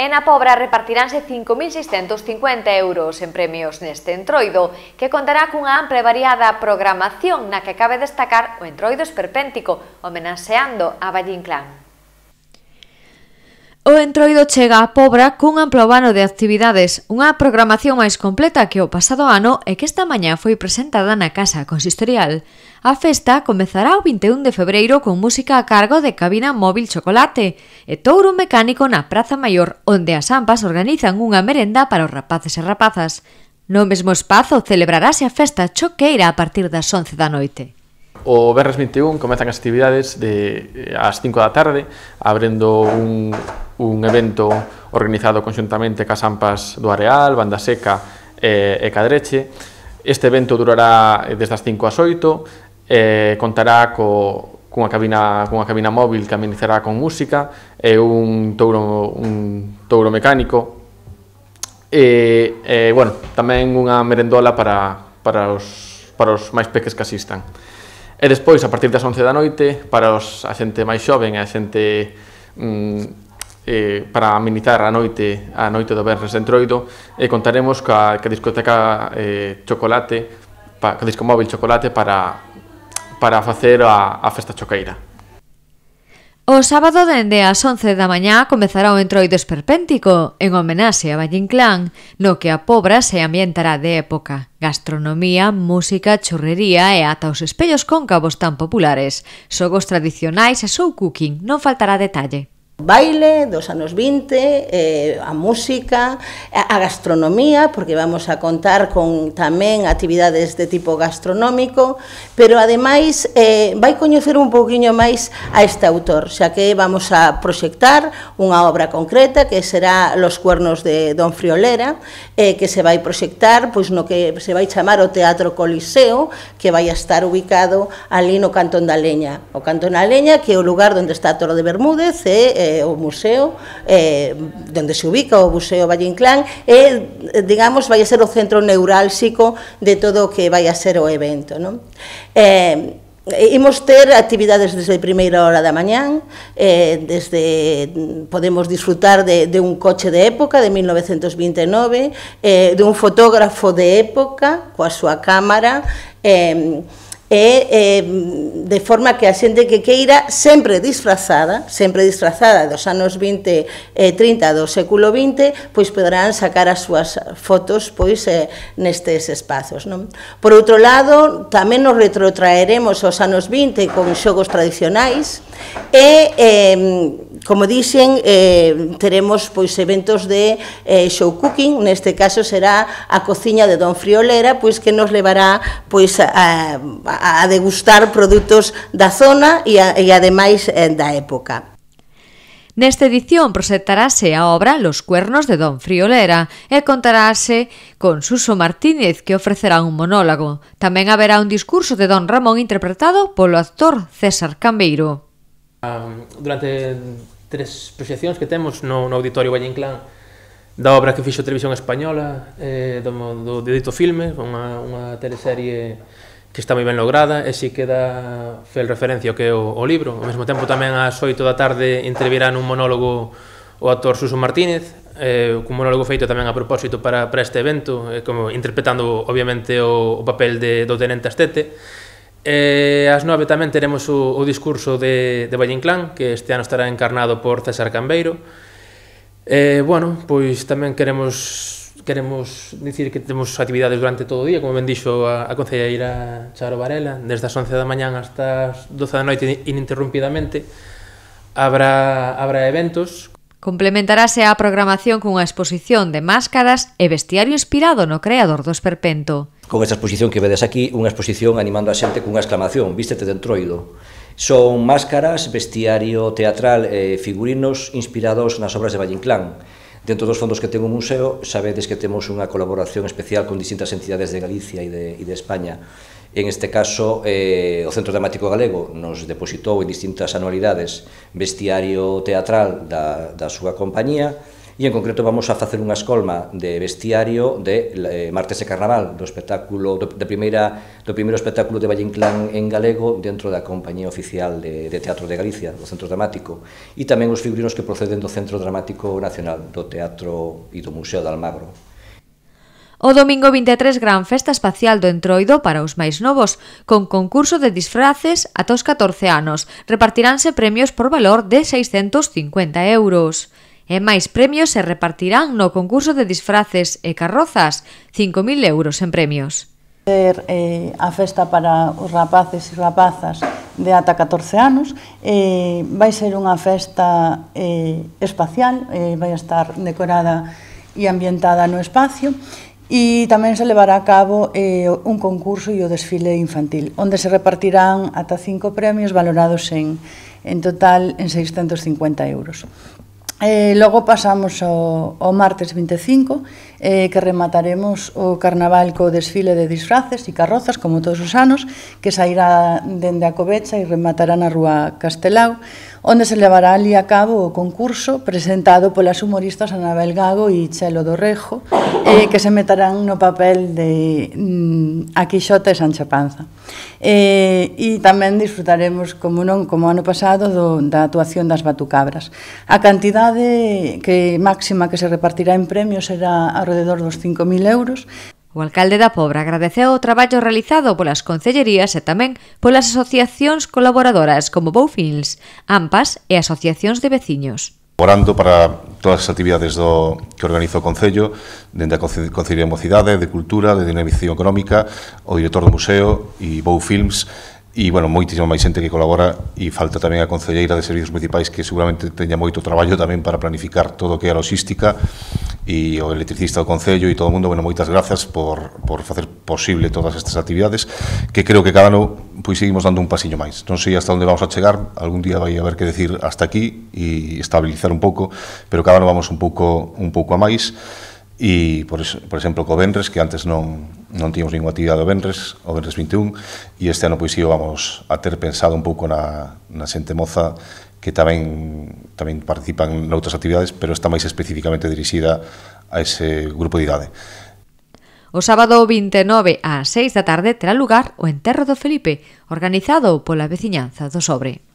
En a Pobra repartiránse 5.650 euros en premios neste entroido, que contará cunha ampla e variada programación na que cabe destacar o entroido esperpéntico, homenaxeando a Valle Clan. Entroido chega a Pobra cun amplo vano de actividades, unha programación máis completa que o pasado ano e que esta mañá foi presentada na Casa Consistorial. A festa comezará o 21 de febreiro con música a cargo de Cabina Móvil Chocolate e Touro Mecánico na Praza Maior, onde as ampas organizan unha merenda para os rapaces e rapazas. No mesmo espazo celebrarase a festa choqueira a partir das 11 da noite. O Berres 21 comezan as actividades de, eh, ás 5 da tarde, abrendo un, un evento organizado conxuntamente ca Sampas do Areal, Banda Seca eh, e Cadreche. Este evento durará eh, desde as 5 ás 8, eh, contará co, cunha cabina, cunha cabina móvil que amenizará con música e un touro, un touro mecánico e, e bueno, tamén unha merendola para, para, os, para os máis peques que asistan. E despois, a partir das 11 da noite, para os, a xente máis xoven e a xente mm, eh, para amenizar a noite a noite do Bernes de Entroido, eh, contaremos ca, ca discoteca eh, Chocolate, pa, ca disco móvil Chocolate para, para facer a, a festa choqueira. O sábado dende as 11 da mañá comezará o entroido esperpéntico en homenaxe a Ballín Clan, no que a pobra se ambientará de época. Gastronomía, música, churrería e ata os espellos cóncavos tan populares, xogos tradicionais e show cooking, non faltará detalle baile dos anos 20, eh, a música, a, a gastronomía, porque vamos a contar con tamén actividades de tipo gastronómico, pero ademais eh, vai coñecer un poquinho máis a este autor, xa que vamos a proxectar unha obra concreta que será Los cuernos de Don Friolera, eh, que se vai proxectar pois no que se vai chamar o Teatro Coliseo, que vai a estar ubicado ali no Cantón da Leña. O Cantón da Leña que é o lugar onde está Toro de Bermúdez e eh, eh, o museo eh, onde se ubica o Museo Valle Inclán e, digamos, vai a ser o centro neurálxico de todo o que vai a ser o evento. Non? Eh, Imos ter actividades desde a primeira hora da mañán, eh, desde podemos disfrutar de, de un coche de época de 1929, eh, de un fotógrafo de época coa súa cámara, eh, e eh, de forma que a xente que queira sempre disfrazada, sempre disfrazada dos anos 20 e 30 do século 20, pois poderán sacar as súas fotos pois eh, nestes espazos, non? Por outro lado, tamén nos retrotraeremos aos anos 20 con xogos tradicionais, E, eh, como dixen, eh, teremos pois eventos de eh, show cooking, neste caso será a cociña de Don Friolera, pois que nos levará pois a, a degustar produtos da zona e, a, e ademais eh, da época. Nesta edición proxectarase a obra Los cuernos de Don Friolera e contarase con Suso Martínez que ofrecerá un monólogo. Tamén haberá un discurso de Don Ramón interpretado polo actor César Cambeiro durante tres proxeccións que temos no, no Auditorio Valle Inclán da obra que fixo Televisión Española eh, do, do, do dito filme, unha, unha teleserie que está moi ben lograda e si queda fel referencia que é o, o libro. Ao mesmo tempo tamén ás 8 da tarde intervirá nun monólogo o actor Suso Martínez, eh, un monólogo feito tamén a propósito para, para este evento, eh, como interpretando obviamente o, o papel de, do Tenente Astete, E eh, ás nove tamén teremos o, o discurso de, de Valle Inclán, que este ano estará encarnado por César Cambeiro. E, eh, bueno, pois tamén queremos queremos dicir que temos actividades durante todo o día, como ben dixo a, a concelleira Charo Varela, desde as 11 da mañán hasta as 12 da noite ininterrumpidamente. Habrá, habrá eventos Complementarase a programación cunha exposición de máscaras e bestiario inspirado no creador do esperpento. Con esta exposición que vedes aquí, unha exposición animando a xente cunha exclamación, vístete de entroido. Son máscaras, bestiario teatral e figurinos inspirados nas obras de Valle Inclán. Dentro dos fondos que ten o museo, sabedes que temos unha colaboración especial con distintas entidades de Galicia e de, e de España En este caso, eh, o Centro Dramático Galego nos depositou en distintas anualidades vestiario teatral da, da súa compañía e en concreto vamos a facer unha escolma de vestiario de eh, Martes e Carnaval, do espectáculo do, de primeira, do primeiro espectáculo de Valle Inclán en galego dentro da Compañía Oficial de, de Teatro de Galicia, do Centro Dramático, e tamén os figurinos que proceden do Centro Dramático Nacional, do Teatro e do Museo de Almagro. O domingo 23 gran festa espacial do Entroido para os máis novos, con concurso de disfraces ata os 14 anos. Repartiránse premios por valor de 650 euros. E máis premios se repartirán no concurso de disfraces e carrozas, 5.000 euros en premios. Ser eh, a festa para os rapaces e rapazas de ata 14 anos, eh, vai ser unha festa eh, espacial, eh, vai estar decorada e ambientada no espacio, E tamén se levará a cabo eh, un concurso e o desfile infantil, onde se repartirán ata cinco premios valorados en, en total en 650 euros. Eh, logo pasamos ao, ao martes 25 eh, que remataremos o carnaval co desfile de disfraces e carrozas, como todos os anos, que sairá dende a Covecha e rematará na Rúa Castelao, onde se levará ali a cabo o concurso presentado polas humoristas Anabel Gago e Chelo Rejo, eh, que se meterán no papel de mm, A Quixota e Sancha Panza. Eh, e tamén disfrutaremos, como non, como ano pasado, do, da actuación das batucabras. A cantidade que máxima que se repartirá en premios será a alrededor dos 5.000 euros. O alcalde da Pobra agradeceu o traballo realizado polas concellerías e tamén polas asociacións colaboradoras como Boufins, AMPAS e asociacións de veciños. Orando para todas as actividades do, que organiza o Concello, dende a Concellería de Mocidade, de Cultura, de Dinamización Económica, o director do Museo e Bou Films, e, bueno, moitísima máis xente que colabora e falta tamén a Concelleira de Servizos Municipais que seguramente teña moito traballo tamén para planificar todo o que é a logística e o electricista do Concello e todo o mundo, bueno, moitas grazas por, por facer posible todas estas actividades que creo que cada ano pois seguimos dando un pasiño máis. Non sei hasta onde vamos a chegar, algún día vai haber que decir hasta aquí e estabilizar un pouco, pero cada ano vamos un pouco un pouco a máis e por, por exemplo co Benres que antes non non tínhamos ninguna actividade do Benres, o Benres 21 e este ano pois si vamos a ter pensado un pouco na, na xente moza que tamén tamén participan noutras actividades, pero está máis especificamente dirixida a ese grupo de idade. O sábado 29 ás 6 da tarde terá lugar o enterro do Felipe, organizado pola veciñanza do Sobre.